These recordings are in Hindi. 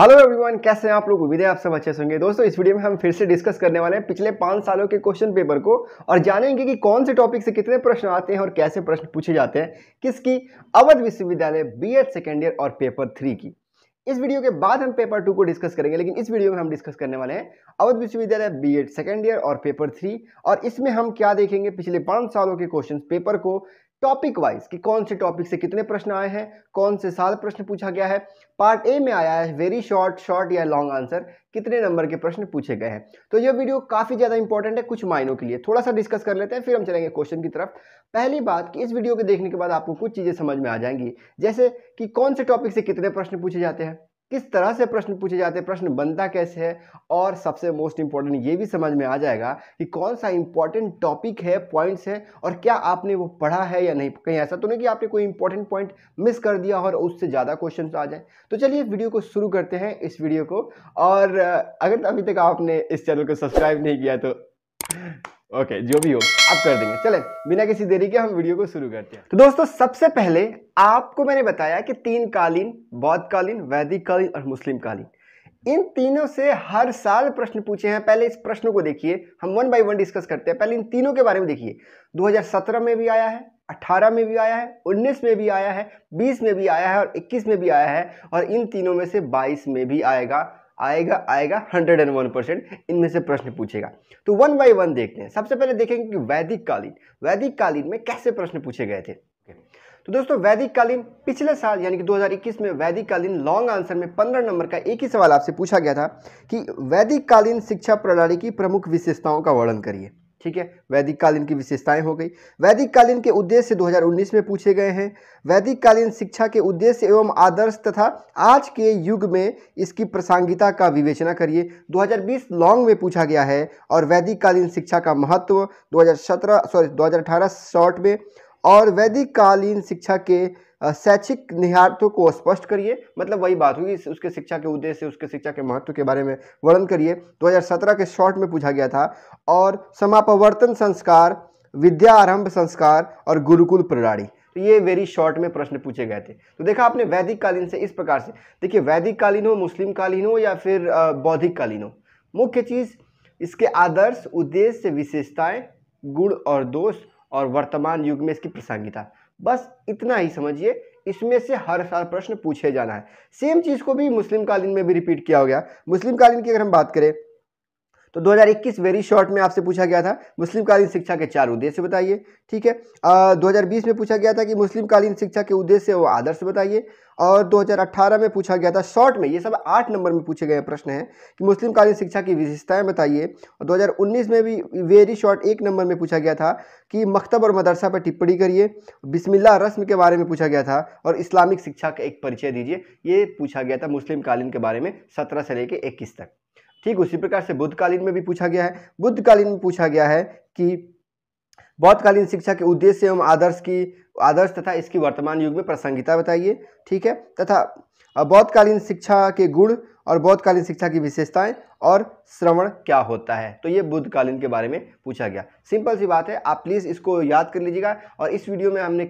हेलो एवरीवन कैसे हैं आप लोग उम्मीद है आप सब अच्छे होंगे दोस्तों इस वीडियो में हम फिर से डिस्कस करने वाले हैं पिछले पाँच सालों के क्वेश्चन पेपर को और जानेंगे कि कौन से टॉपिक से कितने प्रश्न आते हैं और कैसे प्रश्न पूछे जाते हैं किसकी अवध विश्वविद्यालय बी एड सेकेंड ईयर और पेपर थ्री की इस वीडियो के बाद हम पेपर टू को डिस्कस करेंगे लेकिन इस वीडियो में हम डिस्कस करने वाले हैं अवध विश्वविद्यालय बी एड सेकेंड ईयर और पेपर थ्री और इसमें हम क्या देखेंगे पिछले पाँच सालों के क्वेश्चन पेपर को टॉपिक वाइज कि कौन से टॉपिक से कितने प्रश्न आए हैं कौन से साल प्रश्न पूछा गया है पार्ट ए में आया है वेरी शॉर्ट शॉर्ट या लॉन्ग आंसर कितने नंबर के प्रश्न पूछे गए हैं तो यह वीडियो काफ़ी ज़्यादा इंपॉर्टेंट है कुछ मायनों के लिए थोड़ा सा डिस्कस कर लेते हैं फिर हम चलेंगे क्वेश्चन की तरफ पहली बात कि इस वीडियो को देखने के बाद आपको कुछ चीज़ें समझ में आ जाएंगी जैसे कि कौन से टॉपिक से कितने प्रश्न पूछे जाते हैं किस तरह से प्रश्न पूछे जाते हैं प्रश्न बनता कैसे है और सबसे मोस्ट इम्पॉर्टेंट ये भी समझ में आ जाएगा कि कौन सा इंपॉर्टेंट टॉपिक है पॉइंट्स है और क्या आपने वो पढ़ा है या नहीं कहीं ऐसा तो नहीं कि आपने कोई इंपॉर्टेंट पॉइंट मिस कर दिया और उससे ज़्यादा क्वेश्चन आ जाए तो चलिए वीडियो को शुरू करते हैं इस वीडियो को और अगर अभी तक आपने इस चैनल को सब्सक्राइब नहीं किया तो ओके जो भी हो आप कर देंगे चले बिना किसी देरी के हम वीडियो को शुरू करते हैं तो दोस्तों सबसे पहले आपको मैंने बताया कि तीन कालीन बौद्ध कालीन वैदिक कालीन और मुस्लिम कालीन इन तीनों से हर साल प्रश्न पूछे हैं पहले इस प्रश्न को देखिए हम वन बाय वन डिस्कस करते हैं पहले इन तीनों के बारे में देखिए 2017 में भी आया है 18 में भी आया है 19 में भी आया है 20 में भी आया है और 21 में भी आया है और इन तीनों में से 22 में भी आएगा आएगा आएगा हंड्रेड एंड वन परसेंट इनमें से प्रश्न पूछेगा तो वन बाई वन देखते हैं सबसे पहले देखेंगे कि वैदिक कालीन वैदिक कालीन में कैसे प्रश्न पूछे गए थे तो दोस्तों वैदिक कालीन पिछले साल यानी कि 2021 में वैदिक कालीन लॉन्ग आंसर में 15 नंबर का एक ही सवाल आपसे पूछा गया था कि वैदिक कालीन शिक्षा प्रणाली की प्रमुख विशेषताओं का वर्णन करिए ठीक है वैदिक कालीन की विशेषताएं हो गई वैदिक कालीन के उद्देश्य 2019 में पूछे गए हैं वैदिक कालीन शिक्षा के उद्देश्य एवं आदर्श तथा आज के युग में इसकी प्रासंगिकता का विवेचना करिए 2020 लॉन्ग में पूछा गया है और वैदिक कालीन शिक्षा का महत्व 2017 सॉरी 2018 शॉर्ट में और वैदिक कालीन शिक्षा के शैक्षिक निहार्थों को स्पष्ट करिए मतलब वही बात होगी उसके शिक्षा के उद्देश्य उसके शिक्षा के महत्व के बारे में वर्णन करिए 2017 के शॉर्ट में पूछा गया था और समापवर्तन संस्कार विद्या आरंभ संस्कार और गुरुकुल प्रणाली तो ये वेरी शॉर्ट में प्रश्न पूछे गए थे तो देखा आपने वैदिक कालीन से इस प्रकार से देखिए वैदिक कालीन हो मुस्लिम कालीन हो या फिर बौद्धिक कालीन हो मुख्य चीज़ इसके आदर्श उद्देश्य विशेषताएं गुण और दोष और वर्तमान युग में इसकी प्रासंगिकता बस इतना ही समझिए इसमें से हर साल प्रश्न पूछे जाना है सेम चीज़ को भी मुस्लिम कालीन में भी रिपीट किया हो गया मुस्लिम कालीन की अगर हम बात करें तो 2021 वेरी शॉर्ट में आपसे पूछा गया था मुस्लिम कालीन शिक्षा के चार उद्देश्य बताइए ठीक है आ, 2020 में पूछा गया था कि मुस्लिम कालीन शिक्षा के उद्देश्य वो आदर्श बताइए और 2018 में पूछा गया था शॉर्ट में ये सब आठ नंबर में पूछे गए प्रश्न हैं कि मुस्लिम कालीन शिक्षा की विशेषताएं बताइए और 2019 में भी वेरी शॉर्ट एक नंबर में पूछा गया था कि मकतब और मदरसा पर टिप्पणी करिए बिस्मिल्ला रस्म के बारे में पूछा गया था और इस्लामिक शिक्षा का एक परिचय दीजिए ये पूछा गया था मुस्लिम कालीन के बारे में सत्रह से लेकर इक्कीस तक ठीक उसी प्रकार से बुद्धकालीन में भी पूछा गया है बुद्धकालीन में पूछा गया है कि बौद्धकालीन शिक्षा के उद्देश्य एवं आदर्श की आदर्श तथा इसकी वर्तमान युग में प्रासंगिकता बताइए ठीक है तथा बौद्धकालीन शिक्षा के गुण और बौद्धकालीन शिक्षा की विशेषताएं और श्रवण क्या होता है तो ये बुद्धकालीन के बारे में पूछा गया सिंपल सी बात है आप प्लीज़ इसको याद कर लीजिएगा और इस वीडियो में हमने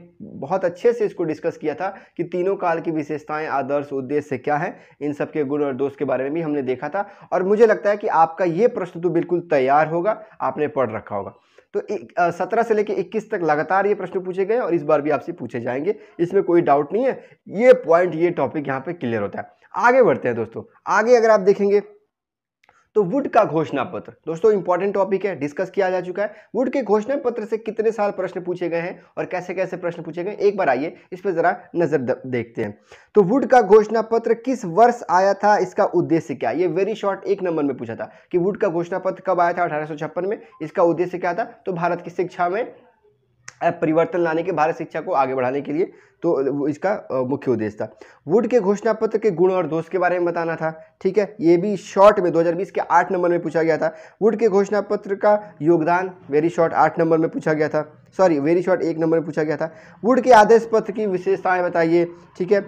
बहुत अच्छे से इसको डिस्कस किया था कि तीनों काल की विशेषताएं आदर्श उद्देश्य क्या है इन सब के गुण और दोष के बारे में भी हमने देखा था और मुझे लगता है कि आपका ये प्रश्न तो बिल्कुल तैयार होगा आपने पढ़ रखा होगा तो सत्रह से लेकर इक्कीस तक लगातार ये प्रश्न पूछे गए और इस बार भी आपसे पूछे जाएंगे इसमें कोई डाउट नहीं है ये पॉइंट ये टॉपिक यहाँ पर क्लियर होता है आगे बढ़ते हैं दोस्तों आगे अगर आप देखेंगे तो वुड का घोषणा पत्र दोस्तों इंपॉर्टेंट टॉपिक है डिस्कस किया जा चुका है वुड के घोषणा पत्र से कितने साल प्रश्न पूछे गए हैं और कैसे कैसे प्रश्न पूछे गए एक बार आइए इस पर जरा नजर देखते हैं तो वुड का घोषणा पत्र किस वर्ष आया था इसका उद्देश्य क्या ये वेरी शॉर्ट एक नंबर में पूछा था कि वुड का घोषणा पत्र कब आया था अठारह में इसका उद्देश्य क्या था तो भारत की शिक्षा में परिवर्तन लाने के भारत शिक्षा को आगे बढ़ाने के लिए तो इसका मुख्य उद्देश्य था वुड के घोषणा पत्र के गुण और दोष के बारे में बताना था ठीक है ये भी शॉर्ट में 2020 के आठ नंबर में पूछा गया था वुड के घोषणा पत्र का योगदान वेरी शॉर्ट आठ नंबर में पूछा गया था सॉरी वेरी शॉर्ट एक नंबर में पूछा गया था वुड के आदेश पत्र की विशेषताएं बताइए ठीक है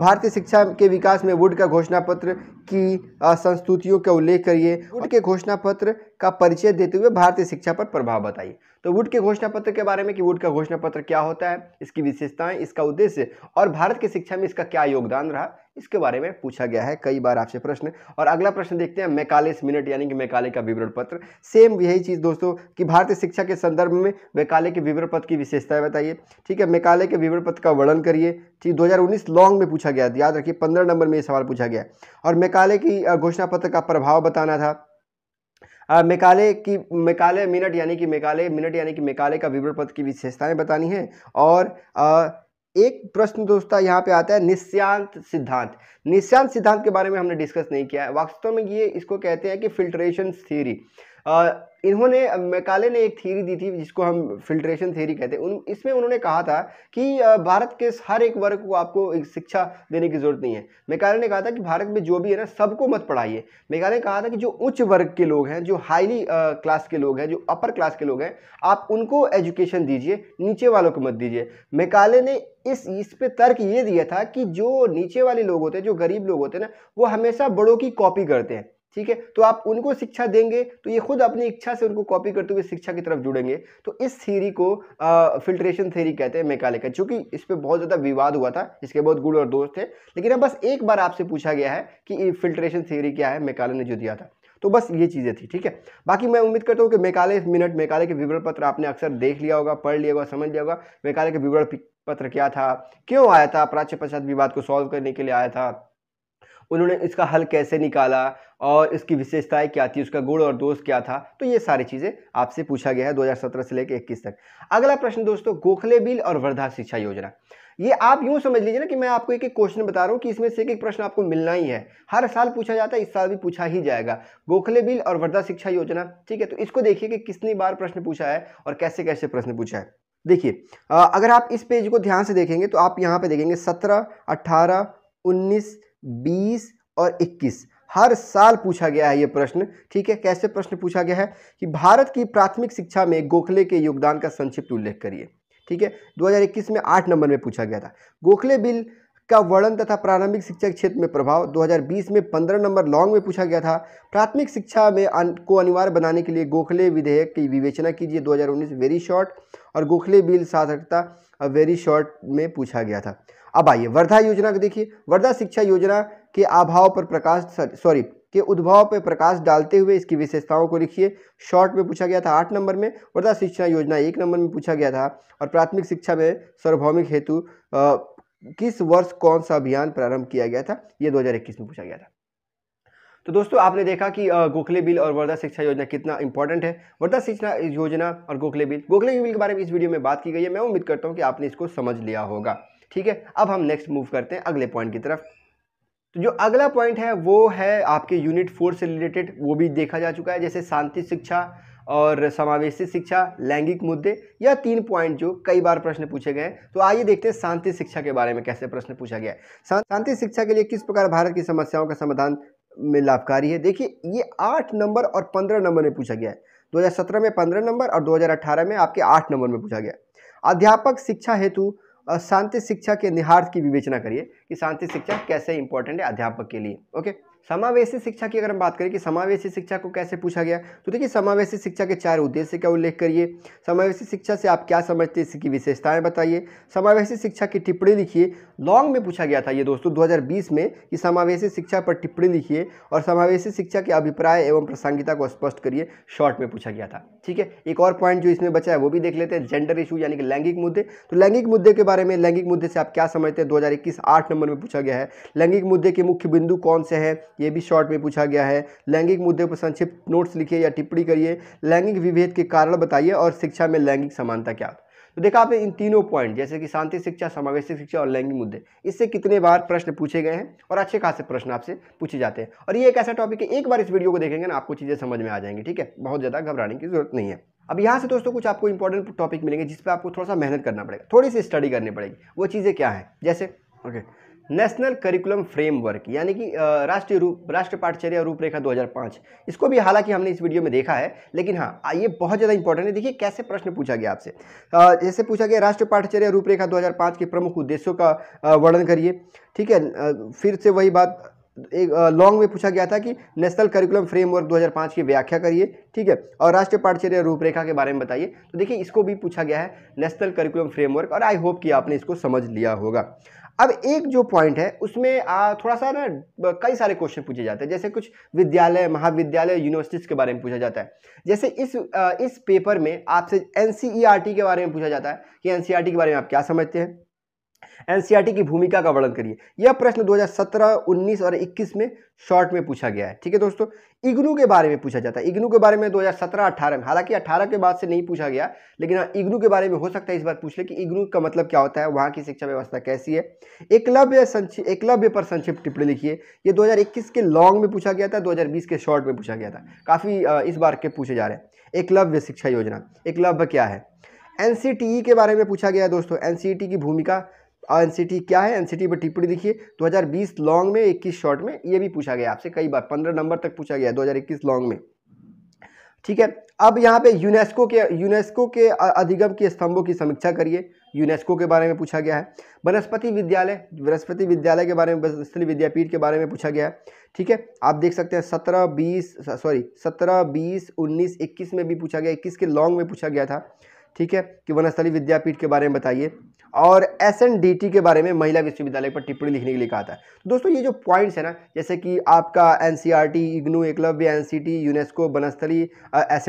भारतीय शिक्षा के विकास में वुड का घोषणा पत्र की संस्तुतियों का उल्लेख करिए वुड के घोषणा पत्र का परिचय देते हुए भारतीय शिक्षा पर प्रभाव बताइए तो वुड के घोषणा पत्र के बारे में कि वुड का घोषणा पत्र क्या होता है इसकी विशेषताएं इसका उद्देश्य और भारत की शिक्षा में इसका क्या योगदान रहा इसके बारे में पूछा गया है कई बार आपसे प्रश्न और अगला प्रश्न देखते हैं मैकालेस मिनट यानी कि मैकाले का विवरण पत्र सेम यही चीज़ दोस्तों कि भारतीय शिक्षा के संदर्भ में मैकाले के विवरण पत्र की विशेषताएं बताइए ठीक है मैकाले के विवरण पत्र का वर्णन करिए ठीक 2019 लॉन्ग में पूछा गया याद रखिए पंद्रह नंबर में ये सवाल पूछा गया और मैकाले की घोषणा पत्र का प्रभाव बताना था मेकाले की मेकाले मिनट यानी कि मेकाले मिनट यानी कि मेकाले का विवरण पत्र की विशेषताएं बतानी है और आ, एक प्रश्न दोस्तों यहाँ पे आता है निश्चांत सिद्धांत निश्चांत सिद्धांत के बारे में हमने डिस्कस नहीं किया है वास्तव में ये इसको कहते हैं कि फिल्ट्रेशन थ्योरी इन्होंने मैकाले ने एक थीरी दी थी जिसको हम फिल्ट्रेशन थीरी कहते हैं उन इसमें उन्होंने कहा था कि भारत के हर एक वर्ग को आपको एक शिक्षा देने की ज़रूरत नहीं है मैकाले ने कहा था कि भारत में जो भी है ना सबको मत पढ़ाइए मैकाले ने कहा था कि जो उच्च वर्ग के लोग हैं जो हाईली क्लास के लोग हैं जो अपर क्लास के लोग हैं आप उनको एजुकेशन दीजिए नीचे वालों को मत दीजिए मैकाले ने इस इस पे तर्क ये दिया था कि जो नीचे वाले लोग होते हैं जो गरीब लोग होते हैं ना वो हमेशा बड़ों की कॉपी करते हैं ठीक है तो आप उनको शिक्षा देंगे तो ये खुद अपनी इच्छा से उनको कॉपी करते हुए शिक्षा की तरफ जुड़ेंगे तो इस थीरी को आ, फिल्ट्रेशन थेरी कहते हैं मैकाले का चूँकि इस पर बहुत ज़्यादा विवाद हुआ था इसके बहुत गुड़ और दोस्त थे लेकिन अब बस एक बार आपसे पूछा गया है कि फिल्ट्रेशन थेरी क्या है मैकाले ने जो दिया था तो बस ये चीज़ें थी ठीक है बाकी मैं उम्मीद करता हूँ कि मेकाले मिनट मेकाले के विवरण पत्र आपने अक्सर देख लिया होगा पढ़ लिया होगा समझ लिया होगा मेकाले के विवरण पत्र क्या था क्यों आया था प्राच्य पश्चात विवाद को सॉल्व करने के लिए आया था उन्होंने इसका हल कैसे निकाला और इसकी विशेषताएं क्या थी उसका गुण और दोष क्या था तो ये सारी चीज़ें आपसे पूछा गया है 2017 से लेकर 21 तक अगला प्रश्न दोस्तों गोखले बिल और वर्धा शिक्षा योजना ये आप यूँ समझ लीजिए ना कि मैं आपको एक एक क्वेश्चन बता रहा हूँ कि इसमें से एक एक प्रश्न आपको मिलना ही है हर साल पूछा जाता है इस साल भी पूछा ही जाएगा गोखले बिल और वर्धा शिक्षा योजना ठीक है तो इसको देखिए कि कितनी बार प्रश्न पूछा है और कैसे कैसे प्रश्न पूछा है देखिए अगर आप इस पेज को ध्यान से देखेंगे तो आप यहाँ पे देखेंगे सत्रह अट्ठारह उन्नीस बीस और इक्कीस हर साल पूछा गया है ये प्रश्न ठीक है कैसे प्रश्न पूछा गया है कि भारत की प्राथमिक शिक्षा में गोखले के योगदान का संक्षिप्त उल्लेख करिए ठीक है 2021 में आठ नंबर में पूछा गया था गोखले बिल का वर्णन तथा प्रारंभिक शिक्षा के क्षेत्र में प्रभाव 2020 में पंद्रह नंबर लॉन्ग में पूछा गया था प्राथमिक शिक्षा में अन, को अनिवार्य बनाने के लिए गोखले विधेयक की विवेचना कीजिए 2019 वेरी शॉर्ट और गोखले बिल साधकता वेरी शॉर्ट में पूछा गया था अब आइए वर्धा योजना को देखिए वर्धा शिक्षा योजना के अभाव पर प्रकाश सॉरी के उद्भव पर प्रकाश डालते हुए इसकी विशेषताओं को लिखिए शॉर्ट में पूछा गया था आठ नंबर में वर्धा शिक्षा योजना एक नंबर में पूछा गया था और प्राथमिक शिक्षा में सार्वभौमिक हेतु किस वर्ष कौन सा अभियान प्रारंभ किया गया था ये 2021 में पूछा गया था तो दोस्तों आपने देखा कि गोखले बिल और वर्धा शिक्षा योजना कितना इंपॉर्टेंट है वर्धा शिक्षा योजना और गोखले बिल गोखले बिल के बारे में इस वीडियो में बात की गई है मैं उम्मीद करता हूँ कि आपने इसको समझ लिया होगा ठीक है अब हम नेक्स्ट मूव करते हैं अगले पॉइंट की तरफ तो जो अगला पॉइंट है वो है आपके यूनिट फोर से रिलेटेड वो भी देखा जा चुका है जैसे शांति शिक्षा और समावेशी शिक्षा लैंगिक मुद्दे यह तीन पॉइंट जो कई बार प्रश्न पूछे गए हैं तो आइए देखते हैं शांति शिक्षा के बारे में कैसे प्रश्न पूछा गया है शांति शिक्षा के लिए किस प्रकार भारत की समस्याओं का समाधान में लाभकारी है देखिए ये आठ नंबर और पंद्रह नंबर में पूछा गया है दो में पंद्रह नंबर और दो में आपके आठ नंबर में पूछा गया अध्यापक शिक्षा हेतु और शांति शिक्षा के निहार्थ की विवेचना करिए कि शांति शिक्षा कैसे इंपॉर्टेंट है अध्यापक के लिए ओके समावेशी शिक्षा की अगर हम बात करें कि समावेशी शिक्षा को कैसे पूछा गया तो देखिए समावेशी शिक्षा के चार उद्देश्य का उल्लेख करिए समावेशी शिक्षा से आप क्या समझते हैं इसकी विशेषताएं बताइए समावेशी शिक्षा की टिप्पणी लिखिए लॉन्ग में पूछा गया था ये दोस्तों 2020 में कि समावेशी शिक्षा पर टिप्पणी लिखिए और समावेशी शिक्षा के अभिप्राय एवं प्रासंगिकता को स्पष्ट करिए शॉर्ट में पूछा गया था ठीक है एक और पॉइंट जो इसमें बचा है वो भी देख लेते हैं जेंडर इशू यानी कि लैंगिक मुद्दे तो लैंगिक मुद्दे के बारे में लैंगिक मुद्दे से आप क्या समझते हैं दो हज़ार नंबर में पूछा गया है लैंगिक मुद्दे के मुख्य बिंदु कौन से हैं ये भी शॉर्ट में पूछा गया है लैंगिक मुद्दे पर संक्षिप्त नोट्स लिखिए या टिप्पणी करिए लैंगिक विभेद के कारण बताइए और शिक्षा में लैंगिक समानता क्या तो देखा आपने इन तीनों पॉइंट जैसे कि शांति शिक्षा समावेशी शिक्षा और लैंगिक मुद्दे इससे कितने बार प्रश्न पूछे गए हैं और अच्छे खासे प्रश्न आपसे पूछे जाते हैं और ये एक ऐसा टॉपिक है एक बार इस वीडियो को देखेंगे ना आपको चीज़ें समझ में आ जाएंगी ठीक है बहुत ज़्यादा घबराने की जरूरत नहीं है अब यहाँ से दोस्तों कुछ आपको इंपॉर्टेंट टॉपिक मिलेंगे जिस पर आपको थोड़ा सा मेहनत करना पड़ेगा थोड़ी सी स्टडी करनी पड़ेगी वो चीज़ें क्या है जैसे okay okay. National curriculum framework यानी कि राष्ट्रीय रूप राष्ट्रीय पाठचर्या रूपरेखा 2005 इसको भी हालांकि हमने इस वीडियो में देखा है लेकिन हाँ ये बहुत ज़्यादा इंपॉर्टेंट है देखिए कैसे प्रश्न पूछा गया आपसे जैसे पूछा गया राष्ट्रीय पाठचर्या रूपरेखा 2005 के प्रमुख उद्देश्यों का वर्णन करिए ठीक है फिर से वही बात एक लॉन्ग में पूछा गया था कि नेशनल करिकुलम फ्रेमवर्क 2005 की व्याख्या करिए ठीक है और राष्ट्रीय पाठचर्या रूपरेखा के बारे में बताइए तो देखिए इसको भी पूछा गया है नेशनल करिकुलम फ्रेमवर्क और आई होप कि आपने इसको समझ लिया होगा अब एक जो पॉइंट है उसमें आ, थोड़ा सा ना कई सारे क्वेश्चन पूछे जाते हैं जैसे कुछ विद्यालय महाविद्यालय यूनिवर्सिटीज़ के बारे में पूछा जाता है जैसे इस इस पेपर में आपसे एन e के बारे में पूछा जाता है कि एन e के बारे में आप क्या समझते हैं एनसीईआरटी की भूमिका का वर्णन करिए यह प्रश्न 2017, 19 और 21 में शॉर्ट में पूछा गया है ठीक है दोस्तों इग्नू के बारे में पूछा जाता है इग्नू के बारे में 2017, 18 में हालांकि 18 के बाद से नहीं पूछा गया लेकिन हाँ इग्नू के बारे में हो सकता है इस बार पूछ ले कि इग्नू का मतलब क्या होता है वहाँ की शिक्षा व्यवस्था कैसी है एकलव्य एकलव्य पर संक्षिप्त टिप्पणी लिखिए ये दो के लॉन्ग में पूछा गया था दो के शॉर्ट में पूछा गया था काफ़ी इस बार के पूछे जा रहे हैं एकलव्य शिक्षा योजना एकलव्य क्या है एन के बारे में पूछा गया है दोस्तों एन की भूमिका और एनसीटी क्या है एनसीटी पर टिप्पणी देखिए 2020 लॉन्ग में 21 शॉर्ट में ये भी पूछा गया आपसे कई बार 15 नंबर तक पूछा गया 2021 लॉन्ग में ठीक है अब यहाँ पे यूनेस्को के यूनेस्को के अधिगम के स्तंभों की समीक्षा करिए यूनेस्को के बारे में पूछा गया है वनस्पति विद्यालय वनस्पति विद्यालय के बारे में वनस्थली विद्यापीठ के बारे में पूछा गया है ठीक है आप देख सकते हैं सत्रह बीस सॉरी सत्रह बीस उन्नीस इक्कीस में भी पूछा गया इक्कीस के लॉन्ग में पूछा गया था ठीक है कि वनस्थली विद्यापीठ के बारे में बताइए और एस के बारे में महिला विश्वविद्यालय पर टिप्पणी लिखने के लिए कहा था तो दोस्तों ये जो पॉइंट्स है ना जैसे कि आपका N IGNOU e Eklavya N UNESCO Banasthali S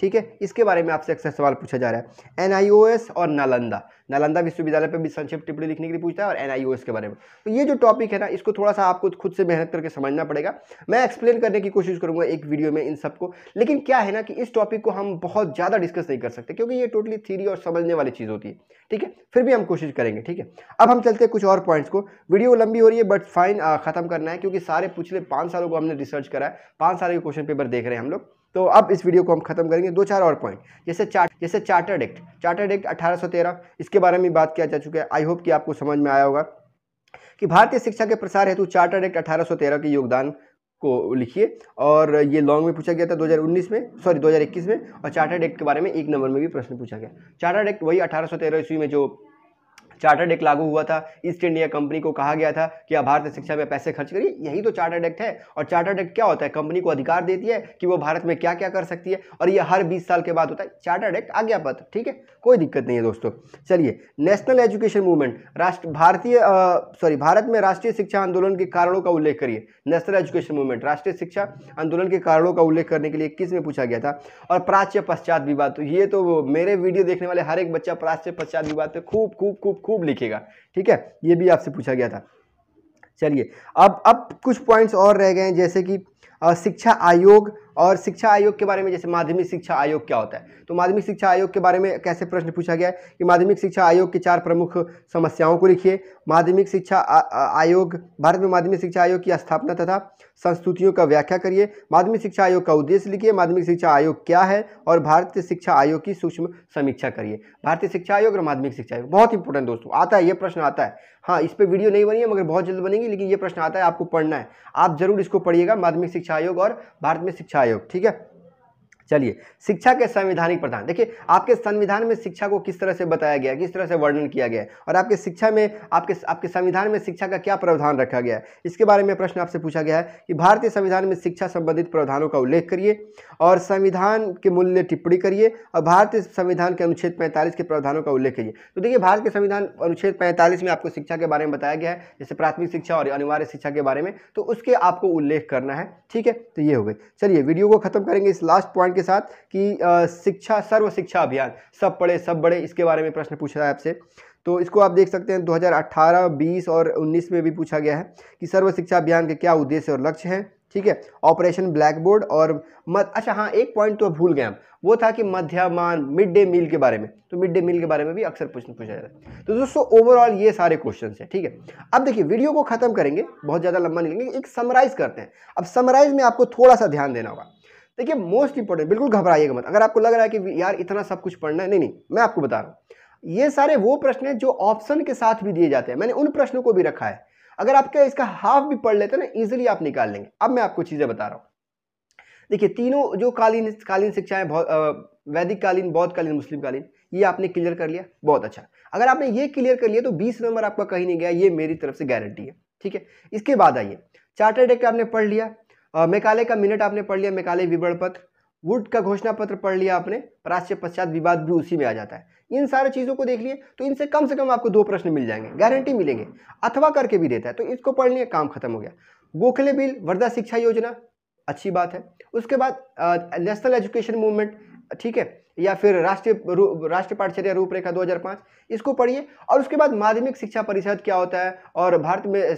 ठीक है इसके बारे में आपसे अक्सर सवाल पूछा जा रहा है एन और नालंदा नालंदा विश्वविद्यालय पर भी संक्षिप्त टिप्पणी लिखने के लिए पूछता है और एन के बारे में तो ये जो टॉपिक है ना इसको थोड़ा सा आपको खुद से मेहनत करके समझना पड़ेगा मैं एक्सप्लेन करने की कोशिश करूंगा एक वीडियो में इन सबको लेकिन क्या है ना कि इस टॉपिक को हम बहुत ज़्यादा डिस्कस नहीं कर सकते क्योंकि ये टोटली थीरी और समझने वाली चीज़ होती है ठीक है फिर भी हम कोशिश करेंगे ठीक है अब हम चलते हैं कुछ और पॉइंट्स को वीडियो लंबी हो रही है बट फाइन ख़त्म करना है क्योंकि सारे पिछले पाँच सालों को हमने रिसर्च करा है पाँच साल के क्वेश्चन पेपर देख रहे हैं हम लोग तो अब इस वीडियो को हम खत्म करेंगे दो चार और पॉइंट जैसे चार्ट जैसे चार्टर्ड एक्ट चार्टर्ड एक्ट 1813 इसके बारे में बात किया जा चुका है आई होप कि आपको समझ में आया होगा कि भारतीय शिक्षा के प्रसार हेतु चार्टर्ड एक्ट 1813 के योगदान को लिखिए और ये लॉन्ग में पूछा गया था 2019 में सॉरी 2021 में और चार्टर्ड एक्ट के बारे में एक नंबर में भी प्रश्न पूछा गया चार्टर्ड एक्ट वही अठारह ईस्वी में जो चार्टर्ड एक्ट लागू हुआ था ईस्ट इंडिया कंपनी को कहा गया था कि आप भारत शिक्षा में पैसे खर्च करिए यही तो चार्टर्ड एक्ट है और चार्टर्ड एक्ट क्या होता है कंपनी को अधिकार देती है कि वो भारत में क्या क्या कर सकती है और ये हर बीस साल के बाद होता है चार्टर्ड एक्ट आज्ञा पत्र ठीक है कोई दिक्कत नहीं है दोस्तों चलिए नेशनल एजुकेशन मूवमेंट राष्ट्र भारतीय सॉरी भारत में राष्ट्रीय शिक्षा आंदोलन के कारणों का उल्लेख करिए नेशनल एजुकेशन मूवमेंट राष्ट्रीय शिक्षा आंदोलन के कारणों का उल्लेख करने के लिए किस में पूछा गया था और प्राच्य पश्चात विवाद तो ये तो मेरे वीडियो देखने वाले हर एक बच्चा प्राच्य पश्चात विवाद पे खूब खूब खूब खूब खूब लिखेगा ठीक है ये भी आपसे पूछा गया था चलिए अब अब कुछ पॉइंट्स और रह गए हैं जैसे कि शिक्षा आयोग और शिक्षा आयोग के बारे में जैसे माध्यमिक शिक्षा आयोग क्या होता है तो माध्यमिक शिक्षा आयोग के बारे में कैसे प्रश्न पूछा गया है कि माध्यमिक शिक्षा आयोग की चार प्रमुख समस्याओं को लिखिए माध्यमिक शिक्षा आयोग भारत में माध्यमिक शिक्षा आयोग की स्थापना तथा संस्तुतियों का व्याख्या करिए माध्यमिक शिक्षा आयोग का उद्देश्य लिखिए माध्यमिक शिक्षा आयोग क्या है और भारतीय शिक्षा आयोग की सूक्ष्म समीक्षा करिए भारतीय शिक्षा आयोग और माध्यमिक शिक्षा आयोग बहुत इंपॉर्टेंट दोस्तों आता है ये प्रश्न आता है हाँ इस पर वीडियो नहीं बनी है मगर बहुत जल्द बनेगी लेकिन ये प्रश्न आता है आपको पढ़ना है आप जरूर इसको पढ़िएगा माध्यमिक शिक्षा आयोग और भारत में शिक्षा आयोग ठीक है चलिए शिक्षा के संविधानिक प्रधान देखिए आपके संविधान में शिक्षा को किस तरह से बताया गया किस तरह से वर्णन किया गया और आपके शिक्षा में आपके आपके संविधान में शिक्षा का क्या प्रावधान रखा गया है इसके बारे में प्रश्न आपसे पूछा गया है कि भारतीय संविधान में शिक्षा संबंधित प्रावधानों का उल्लेख करिए और संविधान के मूल्य टिप्पणी करिए और भारतीय संविधान के अनुच्छेद पैंतालीस के प्रावधानों का उल्लेख करिए तो देखिए भारत के संविधान अनुच्छेद पैंतालीस में आपको शिक्षा के बारे में बताया गया है जैसे प्राथमिक शिक्षा और अनिवार्य शिक्षा के बारे में तो उसके आपको उल्लेख करना है ठीक है तो ये हो गई चलिए वीडियो को खत्म करेंगे इस लास्ट पॉइंट के के साथ कि शिक्षा सर्व शिक्षा अभियान सब पढ़े सब बड़े इसके बारे में प्रश्न पूछा है आपसे तो इसको आप देख सकते हैं 2018, 20 और 19 में भी पूछा गया है कि सर्व शिक्षा अभियान के क्या उद्देश्य और लक्ष्य हैं ठीक है ऑपरेशन ब्लैक बोर्ड और मत अच्छा हाँ एक पॉइंट तो भूल गए हम वो था कि मध्यमान मिड डे मील के बारे में तो मिड डे मील के बारे में भी अक्सर प्रश्न पूछा जाता है तो दोस्तों ओवरऑल ये सारे क्वेश्चन हैं ठीक है अब देखिए वीडियो को खत्म करेंगे बहुत ज़्यादा लंबा नहीं लेंगे एक समराइज करते हैं अब समराइज में आपको थोड़ा सा ध्यान देना होगा देखिए मोस्ट इंपॉर्टेंट बिल्कुल घबराइएगा मत अगर आपको लग रहा है कि यार इतना सब कुछ पढ़ना है नहीं नहीं मैं आपको बता रहा हूँ ये सारे वो प्रश्न हैं जो ऑप्शन के साथ भी दिए जाते हैं मैंने उन प्रश्नों को भी रखा है अगर आपके इसका हाफ भी पढ़ लेते हैं ना ईजिली आप निकाल लेंगे अब मैं आपको चीज़ें बता रहा हूँ देखिए तीनों जो कालीन कालीन शिक्षाएं वैदिक कालीन बौद्ध कालीन मुस्लिम कालीन ये आपने क्लियर कर लिया बहुत अच्छा अगर आपने ये क्लियर कर लिया तो 20 नंबर आपका कहीं नहीं गया ये मेरी तरफ से गारंटी है ठीक है इसके बाद आइए चार्टर्ड एक्ट आपने पढ़ लिया मेकाले का मिनट आपने पढ़ लिया मेकाले विवरण पत्र वुड का घोषणा पत्र पढ़ लिया आपने प्राच्य पश्चात विवाद भी उसी में आ जाता है इन सारे चीज़ों को देख लिए तो इनसे कम से कम आपको दो प्रश्न मिल जाएंगे गारंटी मिलेंगे अथवा करके भी देता है तो इसको पढ़ लिया काम खत्म हो गया गोखले बिल वर्धा शिक्षा योजना अच्छी बात है उसके बाद नेशनल एजुकेशन मूवमेंट ठीक है या फिर राष्ट्रीय राष्ट्रीय पाठचर्या रूपरेखा 2005 इसको पढ़िए और उसके बाद माध्यमिक शिक्षा परिषद क्या होता है और भारत में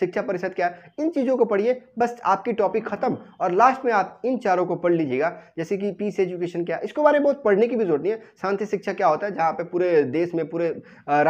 शिक्षा परिषद क्या है इन चीज़ों को पढ़िए बस आपकी टॉपिक खत्म और लास्ट में आप इन चारों को पढ़ लीजिएगा जैसे कि पीस एजुकेशन क्या है इसको बारे में बहुत पढ़ने की भी जरूरत नहीं है शांति शिक्षा क्या होता है जहाँ पर पूरे देश में पूरे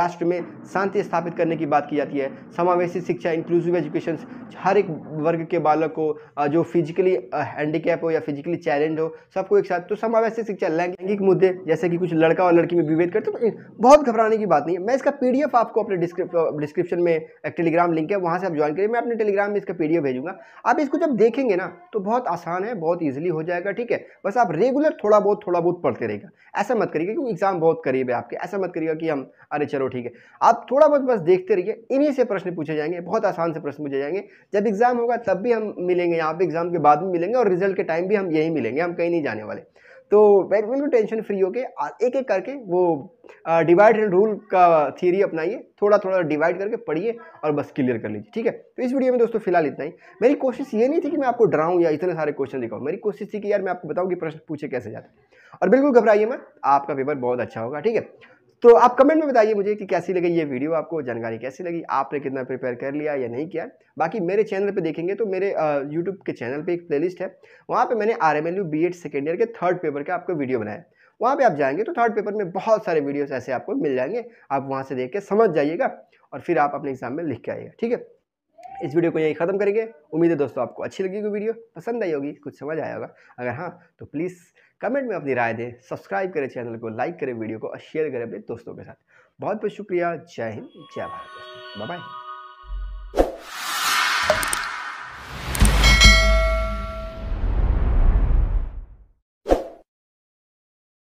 राष्ट्र में शांति स्थापित करने की बात की जाती है समावेशी शिक्षा इंक्लूसिव एजुकेशन हर एक वर्ग के बालक को जो फिजिकली हैंडीकैप हो या फिजिकली चैलेंज हो सबको एक साथ तो समावेशी शिक्षा लैंग लैंगिक मुद्दे जैसे कि कुछ लड़का और लड़की में विभेद करते तो बहुत घबराने की बात नहीं है मैं इसका पी आपको अपने डिस्क्रिप्शन में एक टेलीग्राम लिंक है वहाँ से आप ज्वाइन करिए मैं अपने टेलीग्राम में इसका पी भेजूंगा आप इसको जब देखेंगे ना तो बहुत आसान है बहुत ईजिली हो जाएगा ठीक है बस आप रेगुलर थोड़ा बहुत थोड़ा बहुत पढ़ते रहेगा ऐसा मत करिएगा क्योंकि एग्जाम बहुत करीब है आपके ऐसा मत करिएगा कि हम अरे चलो ठीक है आप थोड़ा बहुत बस देखते रहिए इन्हीं से प्रश्न पूछे जाएंगे बहुत आसान से प्रश्न पूछे जाएंगे जब एग्जाम होगा तब भी हम मिलेंगे यहाँ पे एग्जाम के बाद भी मिलेंगे और रिजल्ट के टाइम भी हम यही मिलेंगे हम कहीं नहीं जाने वाले तो बिल्कुल टेंशन फ्री होके एक एक करके वो डिवाइड एंड रूल का थियरी अपनाइए थोड़ा थोड़ा डिवाइड करके पढ़िए और बस क्लियर कर लीजिए ठीक है तो इस वीडियो में दोस्तों फिलहाल इतना ही मेरी कोशिश ये नहीं थी कि मैं आपको डराऊँ या इतने सारे क्वेश्चन दिखाऊँ मेरी कोशिश थी कि यार मैं आपको बताऊँ कि प्रश्न पूछे कैसे जाते और बिल्कुल घबराइए मैं आपका पेपर बहुत अच्छा होगा ठीक है तो आप कमेंट में बताइए मुझे कि कैसी लगी ये वीडियो आपको जानकारी कैसी लगी आपने कितना प्रिपेयर कर लिया या नहीं किया बाकी मेरे चैनल पे देखेंगे तो मेरे यूट्यूब के चैनल पे एक प्लेलिस्ट है वहाँ पे मैंने R M L U B Ed second year के थर्ड पेपर का आपको वीडियो बनाया वहाँ पर आप जाएंगे तो थर्ड पेपर में बहुत सारे वीडियोज़ ऐसे आपको मिल जाएंगे आप वहाँ से देख के समझ जाइएगा और फिर आप अपने एग्जाम में लिख के आइएगा ठीक है इस वीडियो को यही ख़त्म करेंगे उम्मीद है दोस्तों आपको अच्छी लगी वीडियो पसंद आई होगी कुछ समझ आया होगा अगर हाँ तो प्लीज़ कमेंट में अपनी राय दें सब्सक्राइब करें चैनल को लाइक करें वीडियो को और शेयर करें अपने दोस्तों के साथ बहुत बहुत शुक्रिया जय हिंद जय भारत दोस्तों बाय